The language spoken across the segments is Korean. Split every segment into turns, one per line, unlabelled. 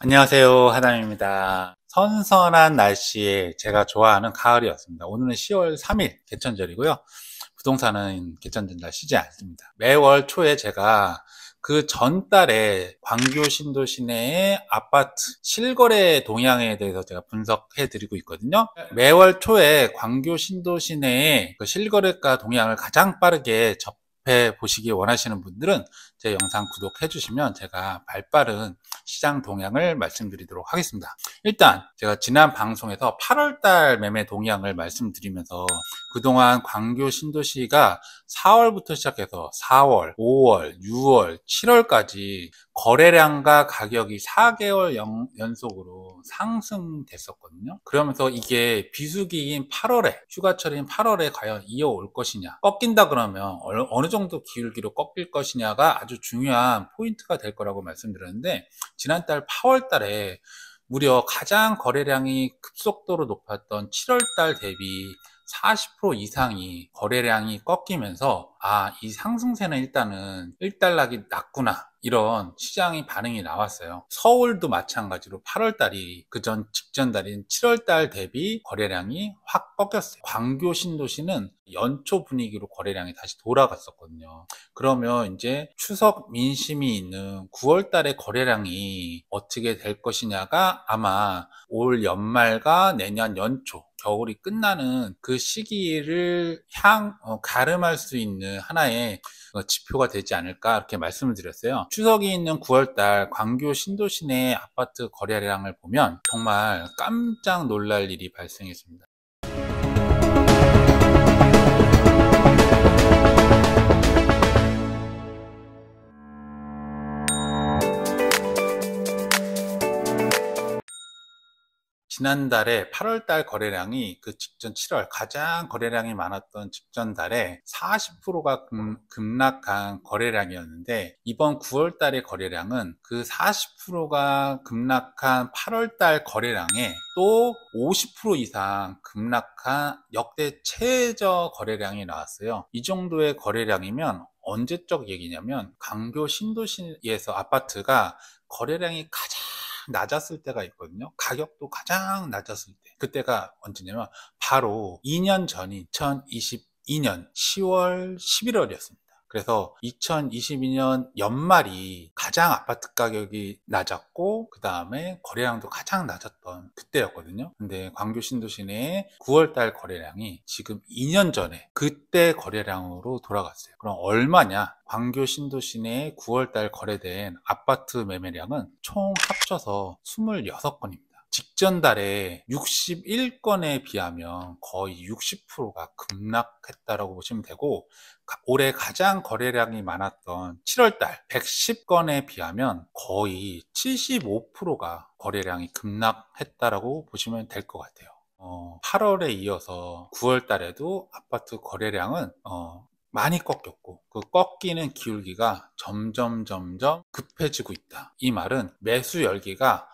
안녕하세요 하담입니다 선선한 날씨에 제가 좋아하는 가을이었습니다 오늘은 10월 3일 개천절이고요 부동산은 개천절날 쉬지 않습니다 매월 초에 제가 그 전달에 광교 신도 시내의 아파트 실거래 동향에 대해서 제가 분석해 드리고 있거든요 매월 초에 광교 신도 시내의 그 실거래가 동향을 가장 빠르게 접 구해 보시기 원하시는 분들은 제 영상 구독해 주시면 제가 발빠른 시장 동향을 말씀드리도록 하겠습니다 일단 제가 지난 방송에서 8월달 매매 동향을 말씀드리면서 그동안 광교 신도시가 4월부터 시작해서 4월, 5월, 6월, 7월까지 거래량과 가격이 4개월 연속으로 상승됐었거든요. 그러면서 이게 비수기인 8월에 휴가철인 8월에 과연 이어올 것이냐, 꺾인다 그러면 어느 정도 기울기로 꺾일 것이냐가 아주 중요한 포인트가 될 거라고 말씀드렸는데 지난달 8월달에 무려 가장 거래량이 급속도로 높았던 7월달 대비 40% 이상이 거래량이 꺾이면서 아, 이 상승세는 일단은 1달락이 낮구나. 이런 시장의 반응이 나왔어요. 서울도 마찬가지로 8월달이 그 전 직전달인 7월달 대비 거래량이 확 꺾였어요. 광교 신도시는 연초 분위기로 거래량이 다시 돌아갔었거든요. 그러면 이제 추석 민심이 있는 9월달의 거래량이 어떻게 될 것이냐가 아마 올 연말과 내년 연초 겨울이 끝나는 그 시기를 향 어, 가름할 수 있는 하나의 어, 지표가 되지 않을까 이렇게 말씀을 드렸어요. 추석이 있는 9월달 광교 신도시내 아파트 거래량을 보면 정말 깜짝 놀랄 일이 발생했습니다. 지난달에 8월달 거래량이 그 직전 7월 가장 거래량이 많았던 직전달에 40%가 음. 급락한 거래량이었는데 이번 9월달의 거래량은 그 40%가 급락한 8월달 거래량에 또 50% 이상 급락한 역대 최저 거래량이 나왔어요. 이 정도의 거래량이면 언제적 얘기냐면 강교 신도시에서 아파트가 거래량이 가장 낮았을 때가 있거든요. 가격도 가장 낮았을 때. 그때가 언제냐면 바로 2년 전인 2022년 10월, 11월이었습니다. 그래서 2022년 연말이 가장 아파트 가격이 낮았고 그 다음에 거래량도 가장 낮았던 그때였거든요 근데 광교 신도시내 9월달 거래량이 지금 2년 전에 그때 거래량으로 돌아갔어요 그럼 얼마냐 광교 신도시내 9월달 거래된 아파트 매매량은 총 합쳐서 26건입니다 직전달에 61건에 비하면 거의 60%가 급락했다라고 보시면 되고 올해 가장 거래량이 많았던 7월달 110건에 비하면 거의 75%가 거래량이 급락했다라고 보시면 될 것 같아요. 어, 8월에 이어서 9월달에도 아파트 거래량은 어, 많이 꺾였고 그 꺾이는 기울기가 점점 점점 급해지고 있다. 이 말은 매수 열기가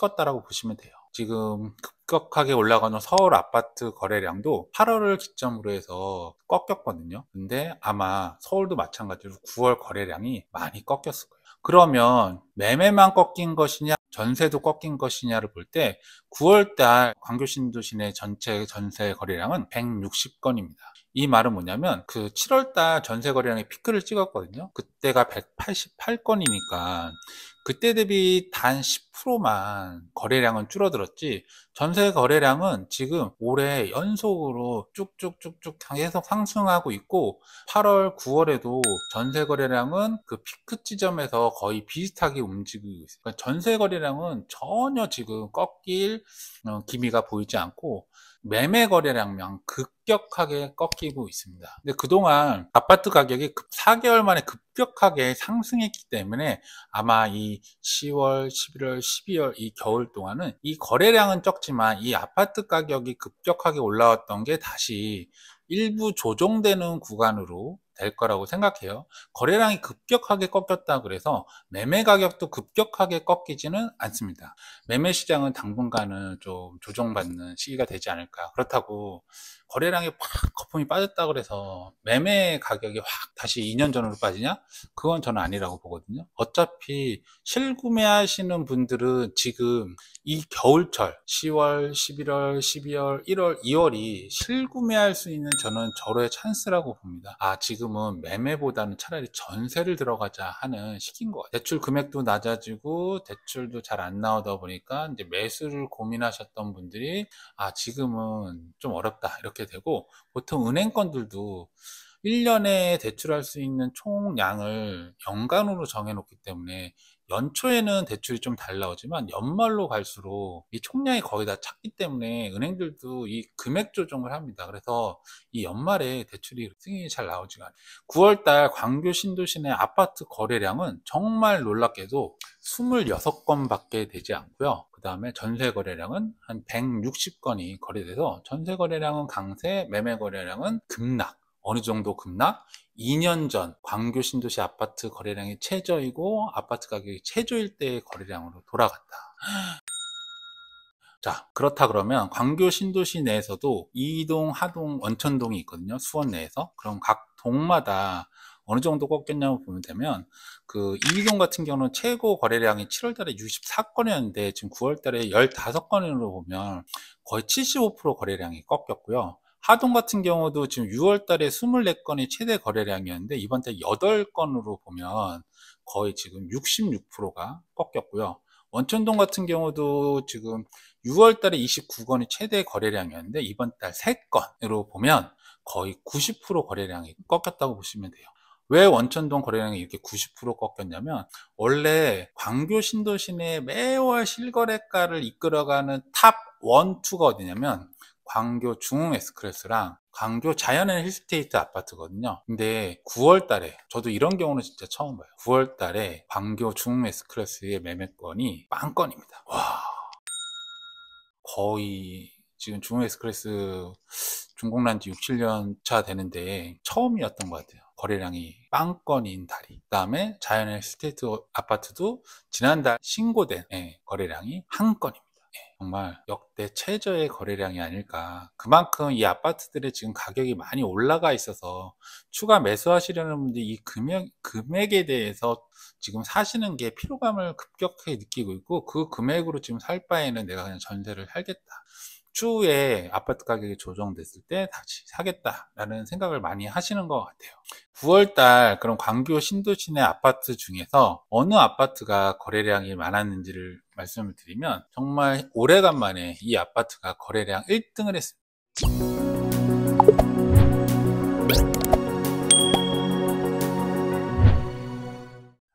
식었다라고 보시면 돼요. 지금 급격하게 올라가는 서울 아파트 거래량도 8월을 기점으로 해서 꺾였거든요. 근데 아마 서울도 마찬가지로 9월 거래량이 많이 꺾였을 거예요. 그러면 매매만 꺾인 것이냐 전세도 꺾인 것이냐를 볼 때 9월달 광교신도시내 전체 전세 거래량은 160건입니다. 이 말은 뭐냐면 그 7월달 전세 거래량이 피크를 찍었거든요. 그때가 188건이니까 그때 대비 단 10%만 거래량은 줄어들었지 전세 거래량은 지금 올해 연속으로 쭉쭉쭉쭉 계속 상승하고 있고 8월, 9월에도 전세 거래량은 그 피크 지점에서 거의 비슷하게 움직이고 있어요. 그러니까 전세 거래량은 전혀 지금 꺾일 어, 기미가 보이지 않고 매매 거래량만 급격하게 꺾이고 있습니다. 근데 그동안 아파트 가격이 4개월 만에 급격하게 상승했기 때문에 아마 이 10월, 11월, 12월 이 겨울 동안은 이 거래량은 적지만 이 아파트 가격이 급격하게 올라왔던 게 다시 일부 조정되는 구간으로 될 거라고 생각해요. 거래량이 급격하게 꺾였다 그래서 매매 가격도 급격하게 꺾이지는 않습니다. 매매 시장은 당분간은 좀 조정받는 시기가 되지 않을까. 그렇다고 거래량이 확 거품이 빠졌다 그래서 매매 가격이 확 다시 2년 전으로 빠지냐? 그건 저는 아니라고 보거든요. 어차피 실구매 하시는 분들은 지금 이 겨울철 10월, 11월, 12월, 1월, 2월이 실구매할 수 있는 저는 절호의 찬스라고 봅니다. 아, 지금 지금은 매매보다는 차라리 전세를 들어가자 하는 시기인 것 같아요. 대출 금액도 낮아지고 대출도 잘 안 나오다 보니까 이제 매수를 고민하셨던 분들이 아 지금은 좀 어렵다 이렇게 되고 보통 은행권들도 1년에 대출할 수 있는 총량을 연간으로 정해놓기 때문에 연초에는 대출이 좀달라오지만 연말로 갈수록 이 총량이 거의 다 찼기 때문에 은행들도 이 금액 조정을 합니다. 그래서 이 연말에 대출이 승인이 잘 나오지가 않아요. 9월달 광교 신도시 내 아파트 거래량은 정말 놀랍게도 26건밖에 되지 않고요. 그 다음에 전세 거래량은 한 160건이 거래돼서 전세 거래량은 강세, 매매 거래량은 급락. 어느 정도 급락? 2년 전 광교 신도시 아파트 거래량이 최저이고 아파트 가격이 최저일 때의 거래량으로 돌아갔다. 자 그렇다 그러면 광교 신도시 내에서도 이동, 하동, 원천동이 있거든요. 수원 내에서 그럼 각 동마다 어느 정도 꺾였냐고 보면 되면 그 이동 같은 경우는 최고 거래량이 7월 달에 64건이었는데 지금 9월 달에 15건으로 보면 거의 75% 거래량이 꺾였고요. 하동 같은 경우도 지금 6월 달에 24건이 최대 거래량이었는데 이번 달 8건으로 보면 거의 지금 66%가 꺾였고요. 원천동 같은 경우도 지금 6월 달에 29건이 최대 거래량이었는데 이번 달 3건으로 보면 거의 90% 거래량이 꺾였다고 보시면 돼요. 왜 원천동 거래량이 이렇게 90% 꺾였냐면 원래 광교 신도시내 매월 실거래가를 이끌어가는 탑 1, 2가 어디냐면 광교 중흥 에스크레스랑 광교 자연의 힐스테이트 아파트거든요 근데 9월 달에 저도 이런 경우는 진짜 처음 봐요 9월 달에 광교 중흥 에스크레스의 매매권이 빵건입니다 와 거의 지금 중흥 에스크레스 중공난 지 6, 7년 차 되는데 처음이었던 것 같아요 거래량이 빵건인 달이 그 다음에 자연의 힐스테이트 아파트도 지난달 신고된 예, 거래량이 한 건입니다 정말 역대 최저의 거래량이 아닐까. 그만큼 이 아파트들의 지금 가격이 많이 올라가 있어서 추가 매수하시려는 분들이 이 금액, 금액에 대해서 지금 사시는 게 피로감을 급격하게 느끼고 있고 그 금액으로 지금 살 바에는 내가 그냥 전세를 살겠다. 추후에 아파트 가격이 조정됐을 때 다시 사겠다라는 생각을 많이 하시는 것 같아요. 9월달 그런 광교 신도시내 아파트 중에서 어느 아파트가 거래량이 많았는지를 말씀을 드리면 정말 오래간만에 이 아파트가 거래량 1등을 했습니다.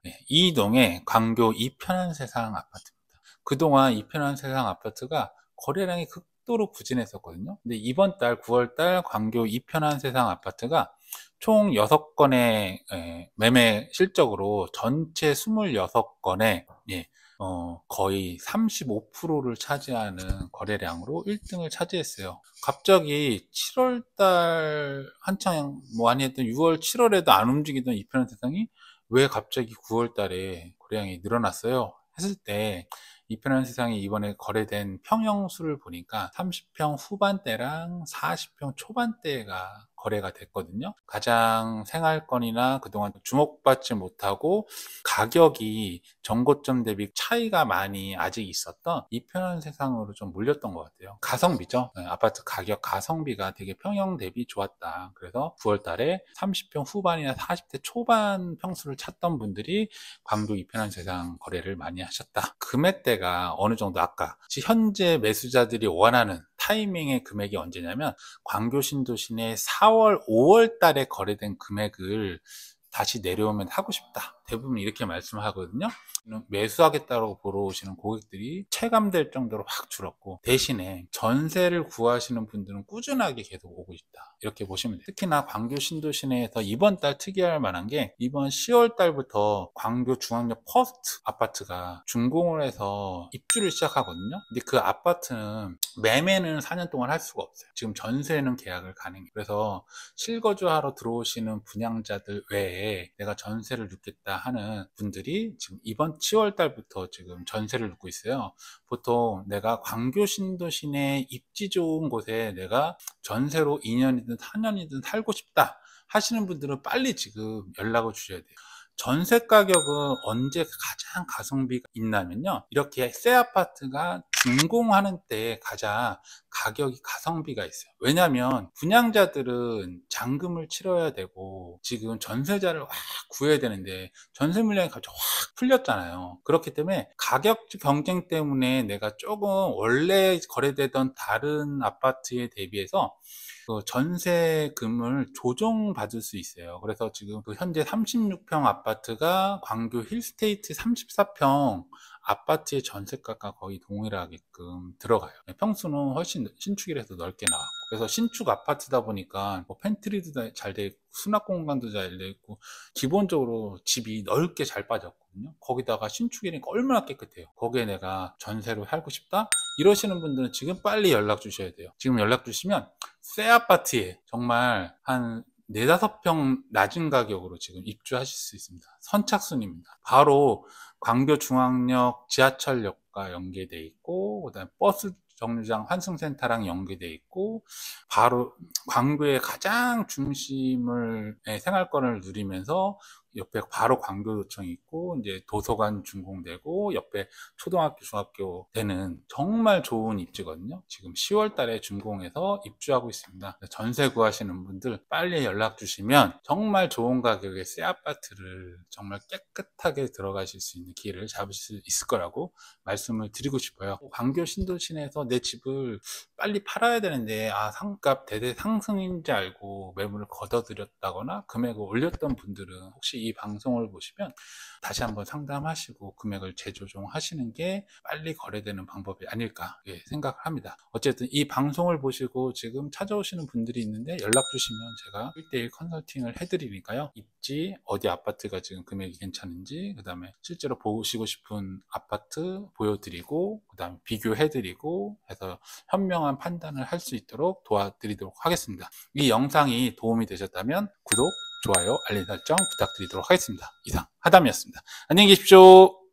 네, 이동의 광교 이편한 세상 아파트입니다. 그동안 이편한 세상 아파트가 거래량이 극도로 부진했었거든요. 근데 이번 달 9월 달 광교 이편한 세상 아파트가 총 6건의 예, 매매 실적으로 전체 26건의 어, 거의 35%를 차지하는 거래량으로 1등을 차지했어요. 갑자기 7월 달 한창 뭐아니 했던 6월, 7월에도 안 움직이던 이편한 세상이 왜 갑자기 9월 달에 거래량이 늘어났어요? 했을 때 이편한 세상이 이번에 거래된 평형수를 보니까 30평 후반대랑 40평 초반대가 거래가 됐거든요. 가장 생활권이나 그동안 주목받지 못하고 가격이 전고점 대비 차이가 많이 아직 있었던 이 편한 세상으로 좀 몰렸던 것 같아요. 가성비죠. 네, 아파트 가격 가성비가 되게 평형 대비 좋았다. 그래서 9월 달에 30평 후반이나 40대 초반 평수를 찾던 분들이 광주 이 편한 세상 거래를 많이 하셨다. 금액대가 어느 정도 아까 현재 매수자들이 원하는 타이밍의 금액이 언제냐면 광교 신도시내 4월 4월, 5월 달에 거래된 금액을 다시 내려오면 하고 싶다. 대부분 이렇게 말씀하거든요. 매수하겠다고 보러 오시는 고객들이 체감될 정도로 확 줄었고 대신에 전세를 구하시는 분들은 꾸준하게 계속 오고 있다. 이렇게 보시면 돼요. 특히나 광교 신도시 내에서 이번 달 특이할 만한 게 이번 10월 달부터 광교 중앙역 퍼스트 아파트가 준공을 해서 입주를 시작하거든요. 근데 그 아파트는 매매는 4년 동안 할 수가 없어요. 지금 전세는 계약을 가능해요. 그래서 실거주하러 들어오시는 분양자들 외에 내가 전세를 눕겠다 하는 분들이 지금 이번 7월 달부터 지금 전세를 놓고 있어요. 보통 내가 광교 신도시 내 입지 좋은 곳에 내가 전세로 2년이든 3년이든 살고 싶다 하시는 분들은 빨리 지금 연락을 주셔야 돼요. 전세 가격은 언제 가장 가성비가 있냐면요. 이렇게 새 아파트가 준공하는 때 가장 가격이 가성비가 있어요. 왜냐하면 분양자들은 잔금을 치러야 되고 지금 전세자를 확 구해야 되는데 전세 물량이 갑자기 확 풀렸잖아요. 그렇기 때문에 가격 경쟁 때문에 내가 조금 원래 거래되던 다른 아파트에 대비해서 그 전세금을 조정받을 수 있어요. 그래서 지금 그 현재 36평 아파트가 광교 힐스테이트 34평 아파트의 전세가가 거의 동일하게끔 들어가요. 평수는 훨씬 신축이라서 넓게 나왔고. 그래서 신축 아파트다 보니까 뭐 팬트리도 잘 돼 있고 수납 공간도 잘 돼 있고 기본적으로 집이 넓게 잘 빠졌거든요. 거기다가 신축이니까 얼마나 깨끗해요. 거기에 내가 전세로 살고 싶다 이러시는 분들은 지금 빨리 연락 주셔야 돼요. 지금 연락 주시면 새 아파트에 정말 한 4, 5평 낮은 가격으로 지금 입주하실 수 있습니다. 선착순입니다. 바로 광교중앙역 지하철역과 연계돼 있고 그다음에 버스 정류장 환승센터랑 연계돼 있고 바로 광교의 가장 중심을 예, 생활권을 누리면서 옆에 바로 광교도청이 있고 이제 도서관 준공되고 옆에 초등학교 중학교 되는 정말 좋은 입지거든요 지금 10월 달에 준공해서 입주하고 있습니다 전세 구하시는 분들 빨리 연락 주시면 정말 좋은 가격의 새 아파트를 정말 깨끗하게 들어가실 수 있는 기회를 잡을 수 있을 거라고 말씀을 드리고 싶어요 광교 신도시내에서 내 집을 빨리 팔아야 되는데 아 상값 대대 상승인지 알고 매물을 걷어들였다거나 금액을 올렸던 분들은 혹시 이 방송을 보시면 다시 한번 상담하시고 금액을 재조정하시는 게 빨리 거래되는 방법이 아닐까 예, 생각을 합니다. 어쨌든 이 방송을 보시고 지금 찾아오시는 분들이 있는데 연락 주시면 제가 1대1 컨설팅을 해드리니까요. 입지, 어디 아파트가 지금 금액이 괜찮은지, 그 다음에 실제로 보시고 싶은 아파트 보여드리고, 그 다음에 비교해드리고 해서 현명한 판단을 할 수 있도록 도와드리도록 하겠습니다. 이 영상이 도움이 되셨다면 구독, 좋아요, 알림 설정 부탁드리도록 하겠습니다. 이상 하담이었습니다. 안녕히 계십시오.